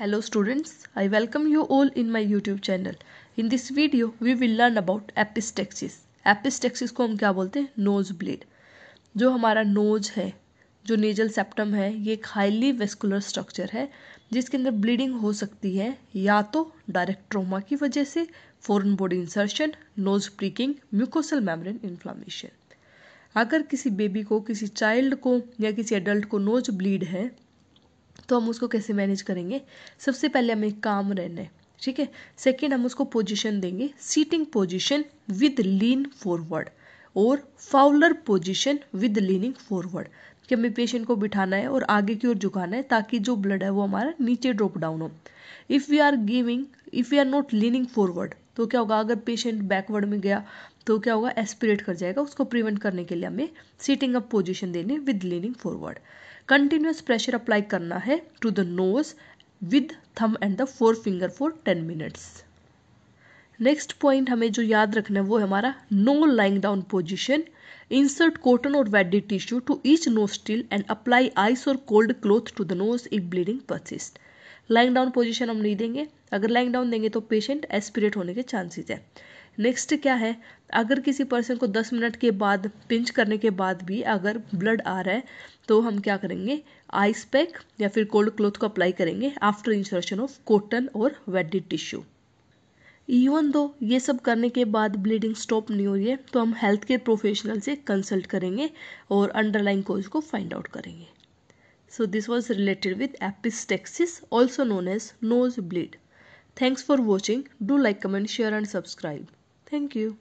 Hello students I welcome you all in my YouTube channel in this video we will learn about epistaxis. Epistaxis को हम क्या बोलते हैं knows blade जो हमारा नोज है जो नेजल सेप्टम है ये एक हाईली वेस्कुलर स्ट्रक्चर है जिसके अंदर ब्लीडिंग हो सकती है या तो डायरेक्ट ट्रोमा की वजह से foreign body insertion nose picking mucosal membrane inflammation अगर किसी बेबी को किसी चाइल्ड को या किसी एडल्ट को नोज ब्लीड है तो हम उसको कैसे मैनेज करेंगे सबसे पहले हमें काम रहना है ठीक है सेकेंड हम उसको पोजिशन देंगे sitting position with lean forward और Fowler position with leaning forward कि हमें पेशेंट को बिठाना है और आगे की ओर झुकाना है ताकि जो ब्लड है वो हमारा नीचे ड्रॉप डाउन हो if we are giving if we are not leaning forward तो क्या होगा अगर पेशेंट बैकवर्ड में गया तो क्या होगा एस्पिरेट कर जाएगा उसको प्रिवेंट करने के लिए हमें सीटिंग अप पोजिशन देनी with leaning forward continuous pressure apply करना है to the nose with thumb and the four finger for ten minutes next point हमें जो याद रखना है वो है हमारा no lying down position insert cotton और wadded tissue to each nostril and apply ice और cold cloth to the nose if bleeding persist lying down position हम नहीं देंगे अगर लाइंग डाउन देंगे तो पेशेंट एस्पिरेट होने के चांसेज है नेक्स्ट क्या है अगर किसी पर्सन को 10 मिनट के बाद पिंच करने के बाद भी अगर ब्लड आ रहा है तो हम क्या करेंगे आइस पैक या फिर कोल्ड क्लोथ को अप्लाई करेंगे आफ्टर इंसर्शन ऑफ कॉटन और वेडिड टिश्यू इवन दो ये सब करने के बाद ब्लीडिंग स्टॉप नहीं हो रही है तो हम हेल्थ केयर प्रोफेशनल से कंसल्ट करेंगे और अंडरलाइन कोज को फाइंड आउट करेंगे So this was related with epistaxis, also known as nosebleed. Thanks for watching. Do like, comment, share and subscribe. Thank you.